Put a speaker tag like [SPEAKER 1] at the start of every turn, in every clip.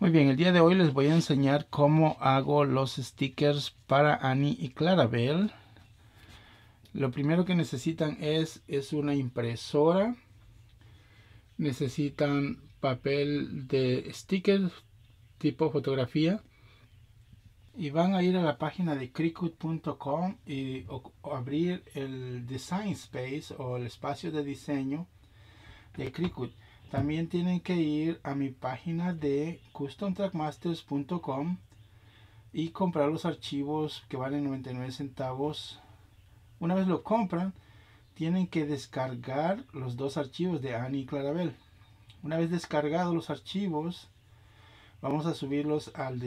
[SPEAKER 1] Muy bien, el día de hoy les voy a enseñar cómo hago los stickers para Annie y Clarabel. Lo primero que necesitan es, es una impresora. Necesitan papel de stickers tipo fotografía. Y van a ir a la página de cricut.com y abrir el Design Space o el espacio de diseño de Cricut. También tienen que ir a mi página de customtrackmasters.com y comprar los archivos que valen 99 centavos. Una vez lo compran, tienen que descargar los dos archivos de Annie y Clarabel. Una vez descargados los archivos, vamos a subirlos al,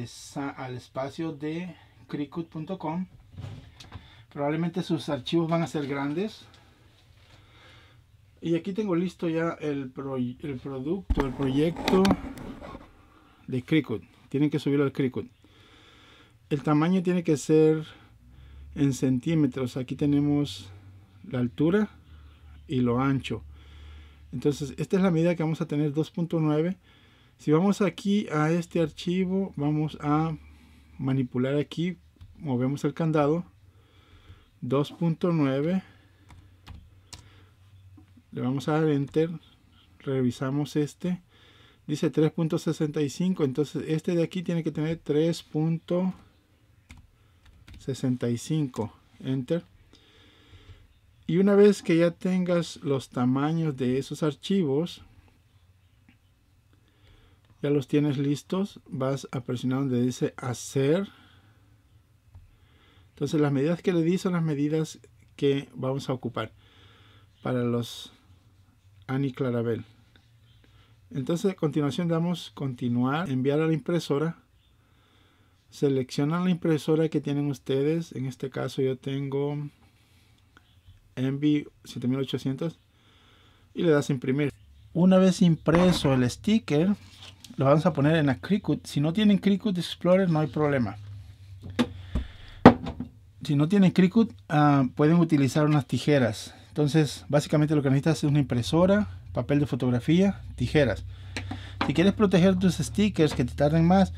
[SPEAKER 1] al espacio de cricut.com. Probablemente sus archivos van a ser grandes, y aquí tengo listo ya el, el producto, el proyecto de Cricut. Tienen que subirlo al Cricut. El tamaño tiene que ser en centímetros. Aquí tenemos la altura y lo ancho. Entonces, esta es la medida que vamos a tener 2.9. Si vamos aquí a este archivo, vamos a manipular aquí, movemos el candado. 2.9 le vamos a dar enter revisamos este dice 3.65 entonces este de aquí tiene que tener 3.65 enter y una vez que ya tengas los tamaños de esos archivos ya los tienes listos vas a presionar donde dice hacer entonces las medidas que le di son las medidas que vamos a ocupar para los Annie Clarabel. Entonces a continuación damos continuar, enviar a la impresora. Seleccionan la impresora que tienen ustedes. En este caso yo tengo Envy 7800 y le das imprimir. Una vez impreso el sticker, lo vamos a poner en la Cricut. Si no tienen Cricut Explorer no hay problema. Si no tienen Cricut ah, pueden utilizar unas tijeras entonces, básicamente lo que necesitas es una impresora, papel de fotografía, tijeras. Si quieres proteger tus stickers que te tarden más,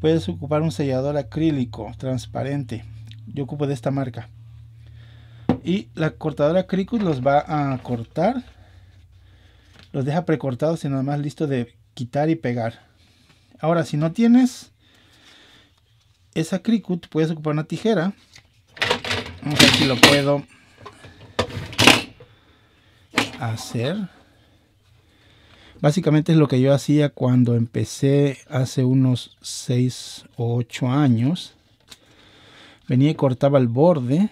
[SPEAKER 1] puedes ocupar un sellador acrílico transparente. Yo ocupo de esta marca. Y la cortadora Cricut los va a cortar. Los deja precortados y nada más listo de quitar y pegar. Ahora, si no tienes esa cricut, puedes ocupar una tijera. Vamos a ver si lo puedo hacer? Básicamente es lo que yo hacía cuando empecé hace unos 6 o 8 años. Venía y cortaba el borde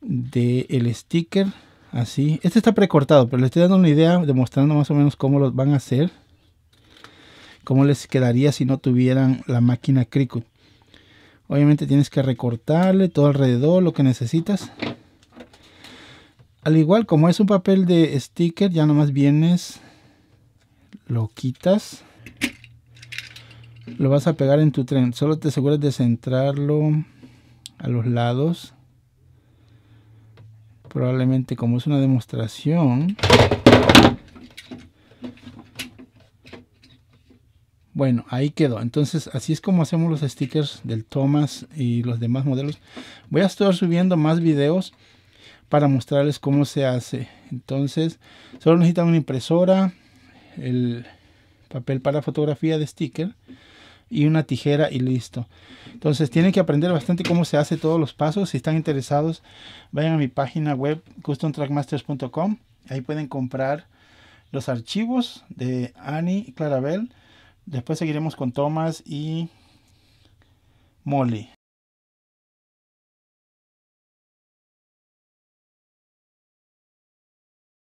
[SPEAKER 1] del sticker. Así. Este está precortado, pero le estoy dando una idea, demostrando más o menos cómo lo van a hacer. Cómo les quedaría si no tuvieran la máquina Cricut. Obviamente tienes que recortarle todo alrededor lo que necesitas al igual como es un papel de sticker, ya nomás vienes, lo quitas, lo vas a pegar en tu tren. Solo te aseguras de centrarlo a los lados. Probablemente como es una demostración. Bueno, ahí quedó. Entonces, así es como hacemos los stickers del Thomas y los demás modelos. Voy a estar subiendo más videos para mostrarles cómo se hace. Entonces, solo necesitan una impresora, el papel para fotografía de sticker y una tijera y listo. Entonces, tienen que aprender bastante cómo se hace todos los pasos. Si están interesados, vayan a mi página web customtrackmasters.com. Ahí pueden comprar los archivos de Annie y Clarabel. Después seguiremos con Thomas y Molly.